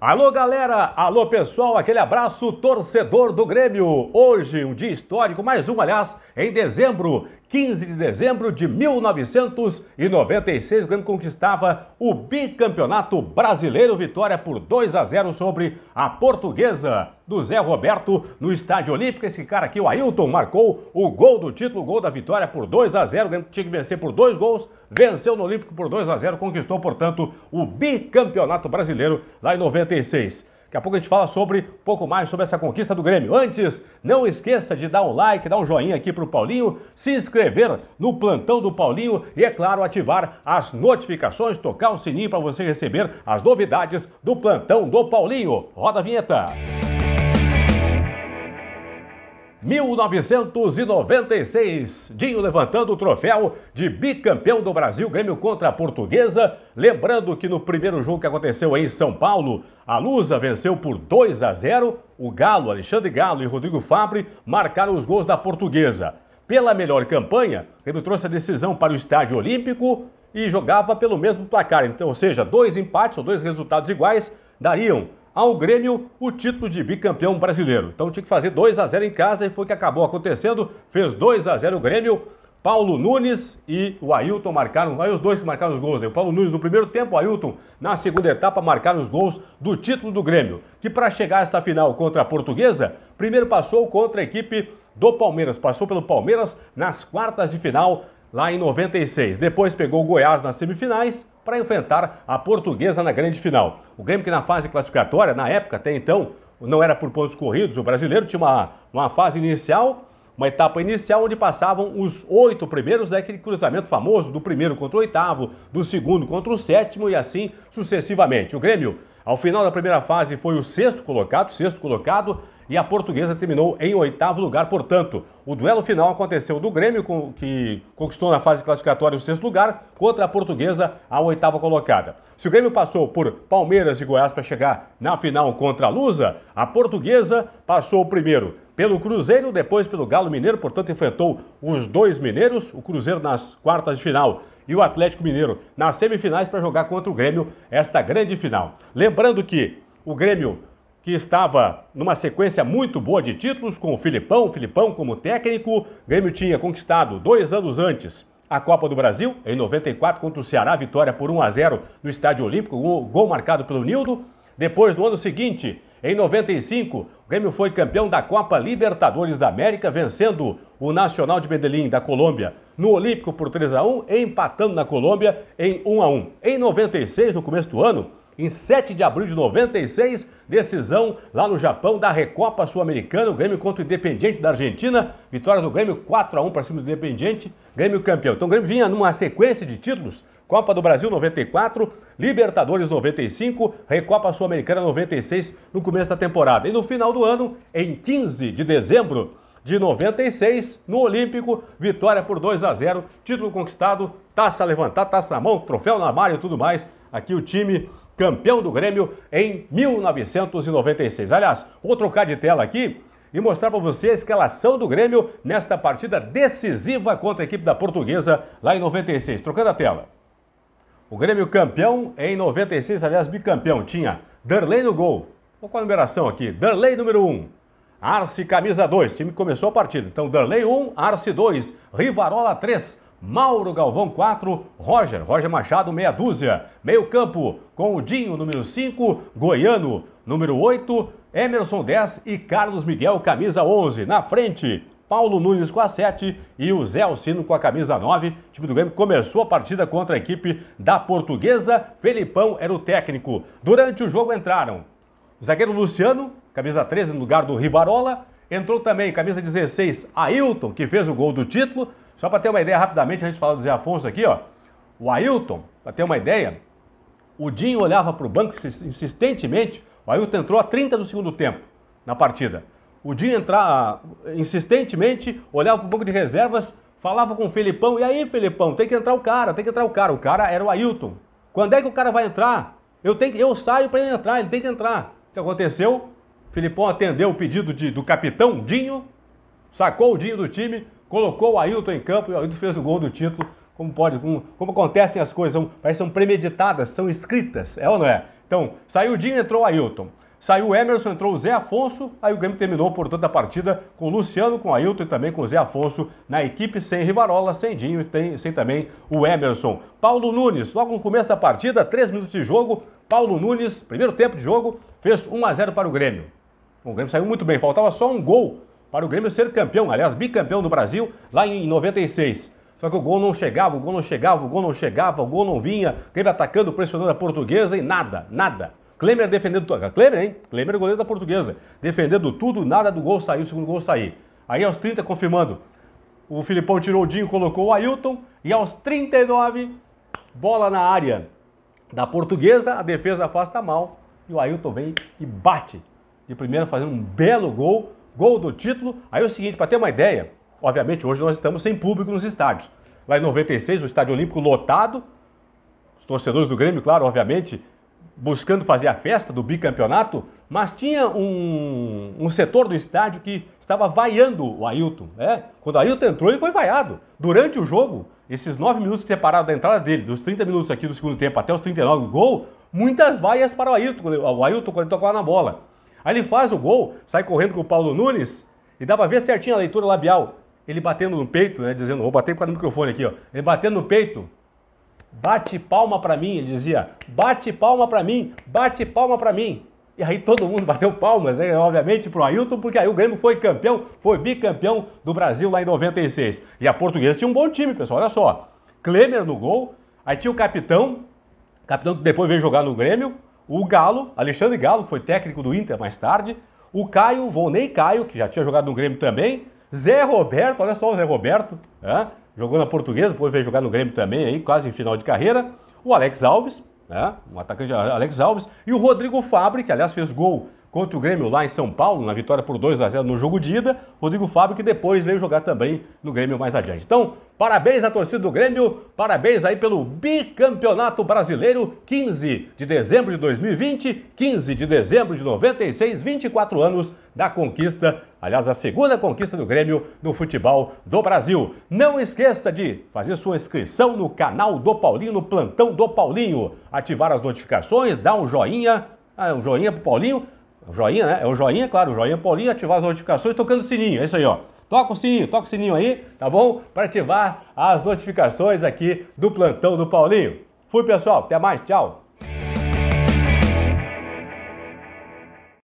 Alô, galera! Alô, pessoal! Aquele abraço, torcedor do Grêmio! Hoje, um dia histórico, mais um, aliás, em dezembro, 15 de dezembro de 1996, o Grêmio conquistava o bicampeonato brasileiro, vitória por 2 a 0 sobre a portuguesa do Zé Roberto no Estádio Olímpico. Esse cara aqui, o Ailton, marcou o gol do título, o gol da vitória por 2 a 0. O Grêmio tinha que vencer por dois gols, venceu no Olímpico por 2 a 0, conquistou, portanto, o bicampeonato brasileiro lá em 96. Daqui a pouco a gente fala sobre um pouco mais sobre essa conquista do Grêmio. Antes, não esqueça de dar um like, dar um joinha aqui para o Paulinho, se inscrever no plantão do Paulinho e, é claro, ativar as notificações, tocar o sininho para você receber as novidades do plantão do Paulinho. Roda a vinheta! 1996, Dinho levantando o troféu de bicampeão do Brasil, Grêmio contra a Portuguesa. Lembrando que no primeiro jogo que aconteceu em São Paulo, a Lusa venceu por 2 a 0. O Galo, Alexandre Galo e Rodrigo Fabre marcaram os gols da Portuguesa. Pela melhor campanha, o Grêmio trouxe a decisão para o Estádio Olímpico e jogava pelo mesmo placar. Então, ou seja, dois empates ou dois resultados iguais dariam ao Grêmio o título de bicampeão brasileiro. Então tinha que fazer 2 a 0 em casa e foi o que acabou acontecendo. Fez 2 a 0 o Grêmio. Paulo Nunes e o Ailton marcaram, aí os dois que marcaram os gols. Né? O Paulo Nunes no primeiro tempo, o Ailton na segunda etapa marcaram os gols do título do Grêmio, que para chegar a esta final contra a Portuguesa, primeiro passou contra a equipe do Palmeiras, passou pelo Palmeiras nas quartas de final lá em 96. Depois pegou o Goiás nas semifinais para enfrentar a Portuguesa na grande final. O Grêmio que na fase classificatória, na época até então, não era por pontos corridos, o brasileiro tinha uma, uma fase inicial, uma etapa inicial onde passavam os oito primeiros, daquele né, cruzamento famoso do primeiro contra o oitavo, do segundo contra o sétimo e assim sucessivamente. O Grêmio, ao final da primeira fase, foi o sexto colocado, sexto colocado, e a portuguesa terminou em oitavo lugar. Portanto, o duelo final aconteceu do Grêmio, que conquistou na fase classificatória o sexto lugar, contra a portuguesa, a oitava colocada. Se o Grêmio passou por Palmeiras e Goiás para chegar na final contra a Lusa, a portuguesa passou o primeiro pelo Cruzeiro, depois pelo Galo Mineiro, portanto enfrentou os dois mineiros, o Cruzeiro nas quartas de final e o Atlético Mineiro nas semifinais para jogar contra o Grêmio esta grande final. Lembrando que o Grêmio que estava numa sequência muito boa de títulos com o Filipão, o Filipão como técnico. O Grêmio tinha conquistado dois anos antes a Copa do Brasil, em 94, contra o Ceará, vitória por 1 a 0 no Estádio Olímpico, um gol marcado pelo Nildo. Depois, no ano seguinte, em 95, o Grêmio foi campeão da Copa Libertadores da América, vencendo o Nacional de Medellín da Colômbia no Olímpico por 3 a 1, empatando na Colômbia em 1 a 1. Em 96, no começo do ano, em 7 de abril de 96, decisão lá no Japão da Recopa Sul-Americana, o Grêmio contra o Independiente da Argentina, vitória do Grêmio 4 a 1 para cima do Independiente, Grêmio campeão. Então o Grêmio vinha numa sequência de títulos, Copa do Brasil 94, Libertadores 95, Recopa Sul-Americana 96 no começo da temporada. E no final do ano, em 15 de dezembro, de 96 no Olímpico, vitória por 2 a 0, título conquistado, taça levantada, taça na mão, troféu na mão e tudo mais. Aqui o time campeão do Grêmio em 1996. Aliás, vou trocar de tela aqui e mostrar para você a escalação do Grêmio nesta partida decisiva contra a equipe da Portuguesa lá em 96. Trocando a tela. O Grêmio campeão em 96, aliás, bicampeão, tinha Derlei no gol. Vou com a numeração aqui. Derlei número 1. Arce camisa 2. O time começou a partida. Então, Derlei 1, Arce 2, Rivarola 3, Mauro Galvão 4, Roger, Roger Machado meia dúzia. Meio campo com o Dinho, número 5, Goiano, número 8, Emerson 10 e Carlos Miguel, camisa 11. Na frente, Paulo Nunes com a 7 e o Zé Alcino com a camisa 9. O time do Grêmio começou a partida contra a equipe da Portuguesa. Felipão era o técnico. Durante o jogo entraram o zagueiro Luciano, camisa 13 no lugar do Rivarola. Entrou também camisa 16, Ailton, que fez o gol do título. Só para ter uma ideia rapidamente, a gente fala do Zé Afonso aqui, ó. O Ailton, para ter uma ideia, o Dinho olhava para o banco insistentemente. O Ailton entrou a 30 do segundo tempo na partida. O Dinho entrava insistentemente, olhava para o banco de reservas, falava com o Felipão. E aí, Felipão, tem que entrar o cara, tem que entrar o cara. O cara era o Ailton. Quando é que o cara vai entrar? Eu, tenho, eu saio para ele entrar, ele tem que entrar. O que aconteceu? O Filipão atendeu o pedido de, do capitão Dinho, sacou o Dinho do time, colocou o Ailton em campo e o Ailton fez o gol do título. Como pode, como, como acontecem as coisas, são, parece são premeditadas, são escritas, é ou não é? Então, saiu o Dinho, entrou o Ailton. Saiu o Emerson, entrou o Zé Afonso, aí o Grêmio terminou, portanto, a partida com o Luciano, com o Ailton e também com o Zé Afonso na equipe, sem Rivarola, sem Dinho e sem também o Emerson. Paulo Nunes, logo no começo da partida, três minutos de jogo, Paulo Nunes, primeiro tempo de jogo, fez 1 a 0 para o Grêmio. O Grêmio saiu muito bem, faltava só um gol para o Grêmio ser campeão, aliás, bicampeão do Brasil lá em 96. Só que o gol não chegava, o gol não chegava, o gol não chegava, o gol não vinha. Grêmio atacando, pressionando a portuguesa e nada, nada. Klemer defendendo. tudo, Klemer, hein? Klemer, é goleiro da portuguesa. Defendendo tudo, nada do gol saiu, o segundo gol sair. Aí aos 30, confirmando. O Filipão tirou o Dinho, colocou o Ailton. E aos 39, bola na área da portuguesa. A defesa afasta mal. E o Ailton vem e bate. De primeira, fazendo um belo gol gol do título. Aí é o seguinte, para ter uma ideia, obviamente hoje nós estamos sem público nos estádios. Lá em 96, o Estádio Olímpico lotado, os torcedores do Grêmio, claro, obviamente, buscando fazer a festa do bicampeonato, mas tinha um, um setor do estádio que estava vaiando o Ailton. Né? Quando o Ailton entrou, ele foi vaiado. Durante o jogo, esses nove minutos separados da entrada dele, dos 30 minutos aqui do segundo tempo até os 39 do gol, muitas vaias para o Ailton, o Ailton quando ele tocava na bola. Aí ele faz o gol, sai correndo com o Paulo Nunes e dá para ver certinho a leitura labial. Ele batendo no peito, né? Dizendo, vou bater com o microfone aqui, ó. Ele batendo no peito. Bate palma para mim, ele dizia. Bate palma para mim, bate palma para mim. E aí todo mundo bateu palmas, né? obviamente, para o Ailton, porque aí o Grêmio foi campeão, foi bicampeão do Brasil lá em 96. E a portuguesa tinha um bom time, pessoal, olha só. Klemer no gol, aí tinha o capitão, capitão que depois veio jogar no Grêmio, o Galo, Alexandre Galo, que foi técnico do Inter mais tarde, o Caio, Vonei Caio, que já tinha jogado no Grêmio também, Zé Roberto, olha só o Zé Roberto, né? jogou na Portuguesa, depois veio jogar no Grêmio também, aí, quase em final de carreira, o Alex Alves, né? um atacante Alex Alves, e o Rodrigo Fabre, que aliás fez gol contra o Grêmio lá em São Paulo, na vitória por 2 a 0 no jogo de ida. Rodrigo Fábio, que depois veio jogar também no Grêmio mais adiante. Então, parabéns à torcida do Grêmio, parabéns aí pelo bicampeonato brasileiro, 15 de dezembro de 2020, 15 de dezembro de 96, 24 anos da conquista, aliás, a segunda conquista do Grêmio no futebol do Brasil. Não esqueça de fazer sua inscrição no canal do Paulinho, no plantão do Paulinho, ativar as notificações, dar um joinha, ah, um joinha pro Paulinho o joinha, né? É o joinha, claro, o joinha Paulinho, ativar as notificações tocando o sininho, é isso aí, ó. Toca o sininho, toca o sininho aí, tá bom? Para ativar as notificações aqui do plantão do Paulinho. Fui, pessoal, até mais, tchau.